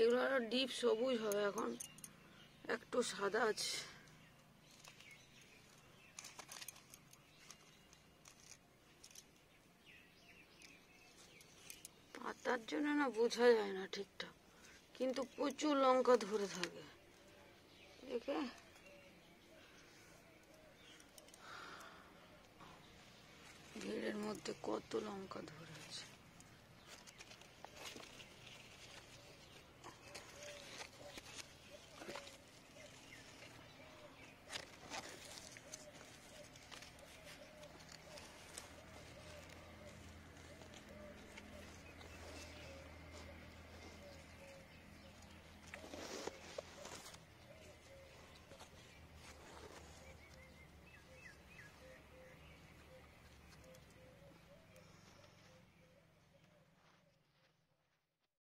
এগুলো আরো ডিপ সবুজ হবে এখন একটু সাদা আছে পাতার জন্য না বোঝা যায় না ঠিকঠাক কিন্তু প্রচুর লঙ্কা ধরে থাকে একে ভিড়ের মধ্যে কত লঙ্কা ধরে